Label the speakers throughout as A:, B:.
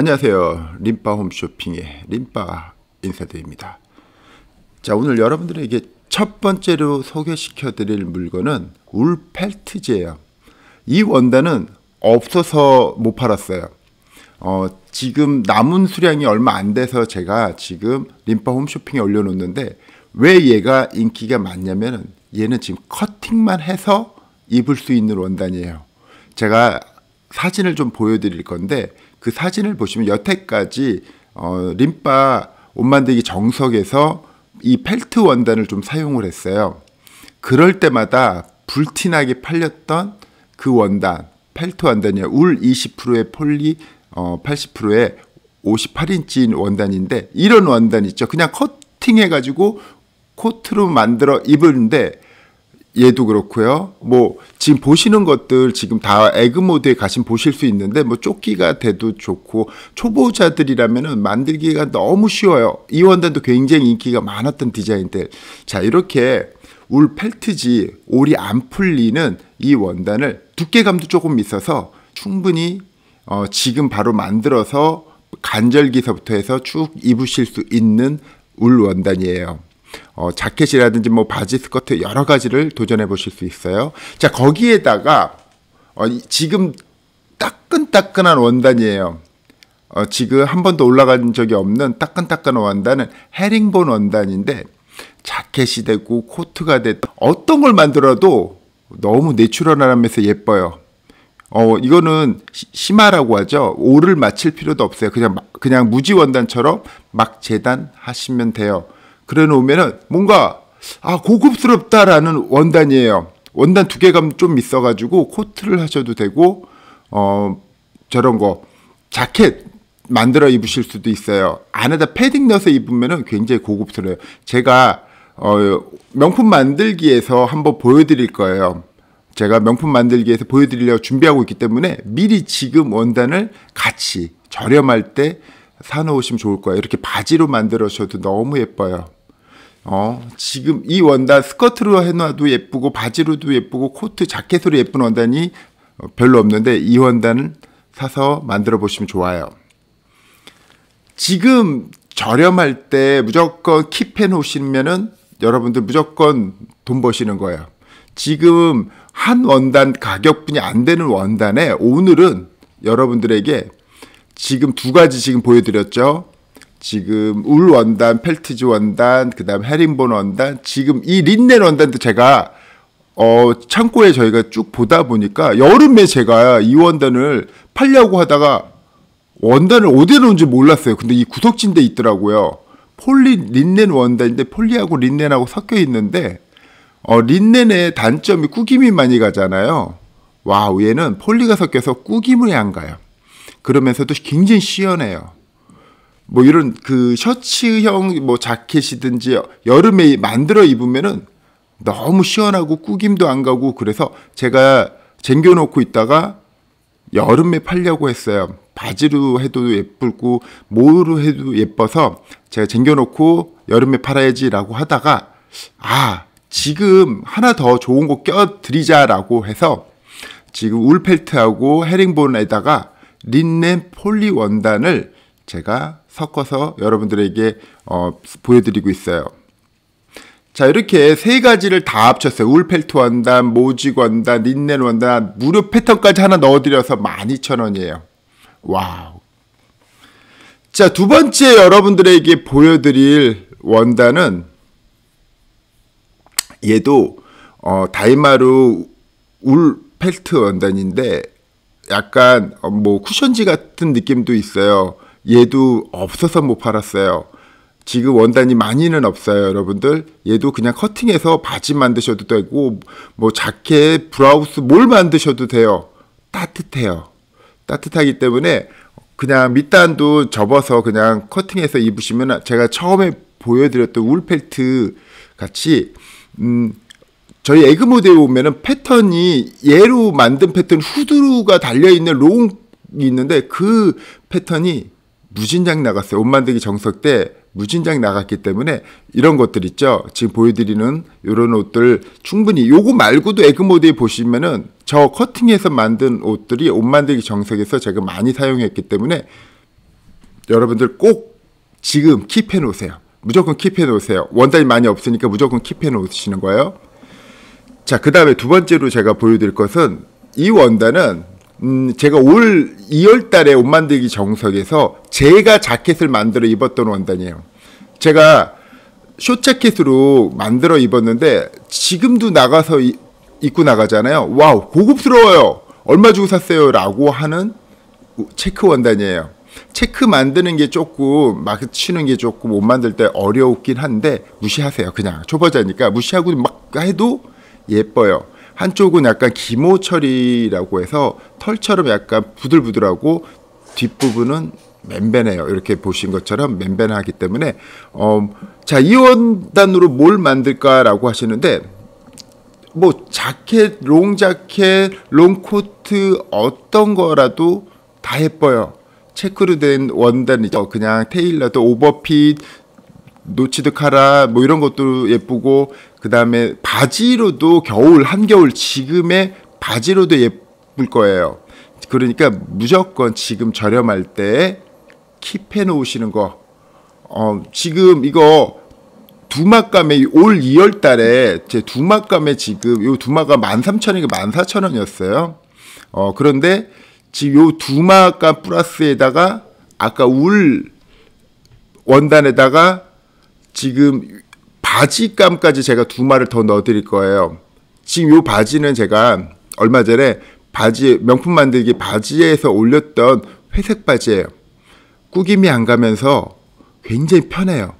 A: 안녕하세요. 림빠 홈쇼핑의 림빠 인사드립니다. 자, 오늘 여러분들에게 첫 번째로 소개시켜 드릴 물건은 울 펠트제예요. 이 원단은 없어서 못 팔았어요. 어, 지금 남은 수량이 얼마 안 돼서 제가 지금 림빠 홈쇼핑에 올려놓는데 왜 얘가 인기가 많냐면은 얘는 지금 커팅만 해서 입을 수 있는 원단이에요. 제가 사진을 좀 보여드릴 건데 그 사진을 보시면 여태까지 어, 림바 옷 만들기 정석에서 이 펠트 원단을 좀 사용을 했어요. 그럴 때마다 불티나게 팔렸던 그 원단, 펠트 원단이야. 울 20%의 폴리 어, 80%의 58인치 원단인데 이런 원단 있죠. 그냥 커팅해가지고 코트로 만들어 입었는데 얘도 그렇고요. 뭐 지금 보시는 것들 지금 다 에그 모드에 가시면 보실 수 있는데 뭐 조끼가 돼도 좋고 초보자들이라면은 만들기가 너무 쉬워요. 이원단도 굉장히 인기가 많았던 디자인들. 자, 이렇게 울 펠트지 올이 안 풀리는 이 원단을 두께감도 조금 있어서 충분히 어, 지금 바로 만들어서 간절기서부터 해서 쭉 입으실 수 있는 울 원단이에요. 어, 자켓이라든지 뭐 바지, 스커트 여러 가지를 도전해 보실 수 있어요. 자, 거기에다가 어, 지금 따끈따끈한 원단이에요. 어, 지금 한 번도 올라간 적이 없는 따끈따끈한 원단은 헤링본 원단인데 자켓이 되고 코트가 되고 어떤 걸 만들어도 너무 내추럴하면서 예뻐요. 어, 이거는 심하라고 하죠. 오를 맞힐 필요도 없어요. 그냥, 그냥 무지 원단처럼 막 재단하시면 돼요. 그래 놓으면은 뭔가 아 고급스럽다라는 원단이에요. 원단 두께감 좀 있어가지고 코트를 하셔도 되고 어 저런 거 자켓 만들어 입으실 수도 있어요. 안에다 패딩 넣어서 입으면은 굉장히 고급스러워요. 제가 어 명품 만들기에서 한번 보여드릴 거예요. 제가 명품 만들기에서 보여드리려고 준비하고 있기 때문에 미리 지금 원단을 같이 저렴할 때 사놓으시면 좋을 거예요. 이렇게 바지로 만들어셔도 너무 예뻐요. 어, 지금 이 원단 스커트로 해놔도 예쁘고 바지로도 예쁘고 코트 자켓으로 예쁜 원단이 어, 별로 없는데 이 원단을 사서 만들어 보시면 좋아요. 지금 저렴할 때 무조건 킵해 놓으시면은 여러분들 무조건 돈 버시는 거예요. 지금 한 원단 가격뿐이안 되는 원단에 오늘은 여러분들에게 지금 두 가지 지금 보여드렸죠. 지금 울 원단, 펠티즈 원단, 그다음 헤링본 원단, 지금 이 린넨 원단도 제가 어 창고에 저희가 쭉 보다 보니까 여름에 제가 이 원단을 팔려고 하다가 원단을 어디에 놓은지 몰랐어요. 근데 이 구석진데 있더라고요. 폴리 린넨 원단인데 폴리하고 린넨하고 섞여 있는데 어 린넨의 단점이 꾸김이 많이 가잖아요. 와, 얘는 폴리가 섞여서 꾸김을 안 가요. 그러면서도 굉장히 시원해요. 뭐 이런 그 셔츠형 뭐 자켓이든지 여름에 만들어 입으면은 너무 시원하고 꾸김도 안 가고 그래서 제가 쟁겨놓고 있다가 여름에 팔려고 했어요. 바지로 해도 예쁘고 모로 해도 예뻐서 제가 쟁겨놓고 여름에 팔아야지라고 하다가 아 지금 하나 더 좋은 거 껴드리자라고 해서 지금 울펠트하고 헤링본에다가 린넨 폴리 원단을 제가 섞어서 여러분들에게 어, 보여드리고 있어요. 자 이렇게 세 가지를 다 합쳤어요. 울펠트 원단, 모직 원단, 린넨 원단 무료 패턴까지 하나 넣어드려서 12,000원이에요. 와우. 자두 번째 여러분들에게 보여드릴 원단은 얘도 어, 다이마루 울펠트 원단인데 약간 뭐 쿠션지 같은 느낌도 있어요. 얘도 없어서 못 팔았어요. 지금 원단이 많이는 없어요, 여러분들. 얘도 그냥 커팅해서 바지 만드셔도 되고, 뭐 자켓, 브라우스 뭘 만드셔도 돼요. 따뜻해요. 따뜻하기 때문에 그냥 밑단도 접어서 그냥 커팅해서 입으시면 제가 처음에 보여드렸던 울펠트 같이 음 저희 에그 모델에 보면은 패턴이 얘로 만든 패턴 후드루가 달려 있는 롱이 있는데 그 패턴이 무진장 나갔어요. 옷 만들기 정석 때 무진장 나갔기 때문에 이런 것들 있죠. 지금 보여드리는 이런 옷들 충분히 요거 말고도 에그모드에 보시면은 저 커팅해서 만든 옷들이 옷 만들기 정석에서 제가 많이 사용했기 때문에 여러분들 꼭 지금 킵해 놓으세요. 무조건 킵해 놓으세요. 원단이 많이 없으니까 무조건 킵해 놓으시는 거예요. 자, 그 다음에 두 번째로 제가 보여드릴 것은 이 원단은 음, 제가 올 2월 달에 옷 만들기 정석에서 제가 자켓을 만들어 입었던 원단이에요. 제가 쇼자켓으로 만들어 입었는데 지금도 나가서 이, 입고 나가잖아요. 와우, 고급스러워요. 얼마 주고 샀어요? 라고 하는 체크 원단이에요. 체크 만드는 게 조금 마크 치는 게 조금 옷 만들 때 어려웠긴 한데 무시하세요. 그냥 초보자니까 무시하고 막 해도 예뻐요. 한쪽은 약간 기모 처리라고 해서 털처럼 약간 부들부들하고 뒷부분은 맨 b e 해요 이렇게 보신 것처럼 맨 b e 하기 때문에 어, 자 이원단으로 뭘 만들까라고 하시는데 뭐 자켓, 롱 자켓, 롱 코트 어떤 거라도 다 예뻐요. 체크로 된 원단이죠. 그냥 테일러도 오버핏, 노치드 카라 뭐 이런 것도 예쁘고 그 다음에 바지로도 겨울, 한겨울 지금의 바지로도 예쁠 거예요. 그러니까 무조건 지금 저렴할 때 킵해 놓으시는 거. 어, 지금 이거 두막감에 올 2월 달에 제 두막감에 지금 요두막가 13,000원이고 14,000원이었어요. 어, 그런데 지금 요두막감 플러스에다가 아까 울 원단에다가 지금 바지감까지 제가 두 마를 리더 넣어드릴 거예요. 지금 요 바지는 제가 얼마 전에 바지 명품 만들기 바지에서 올렸던 회색 바지예요. 꾸김이 안 가면서 굉장히 편해요.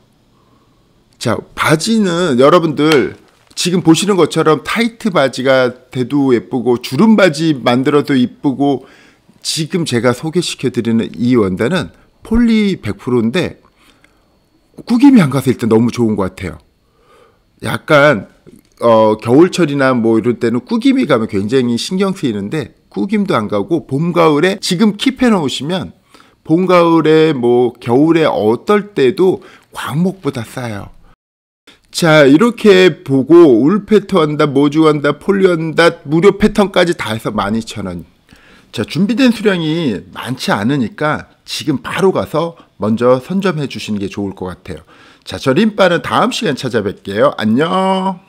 A: 자, 바지는 여러분들 지금 보시는 것처럼 타이트 바지가 돼도 예쁘고 주름 바지 만들어도 이쁘고 지금 제가 소개시켜 드리는 이 원단은 폴리 100%인데 꾸김이 안 가서 일단 너무 좋은 것 같아요. 약간 어, 겨울철이나 뭐 이럴 때는 꾸김이 가면 굉장히 신경 쓰이는데 꾸김도 안 가고 봄 가을에 지금 킵해 놓으시면 봄 가을에 뭐 겨울에 어떨 때도 광목보다 싸요. 자 이렇게 보고 울 패턴한다 모주한다 뭐 폴리한다 무료 패턴까지 다 해서 12,000원 자, 준비된 수량이 많지 않으니까 지금 바로 가서 먼저 선점해 주시는 게 좋을 것 같아요. 자, 저 림빠는 다음 시간 찾아뵐게요. 안녕!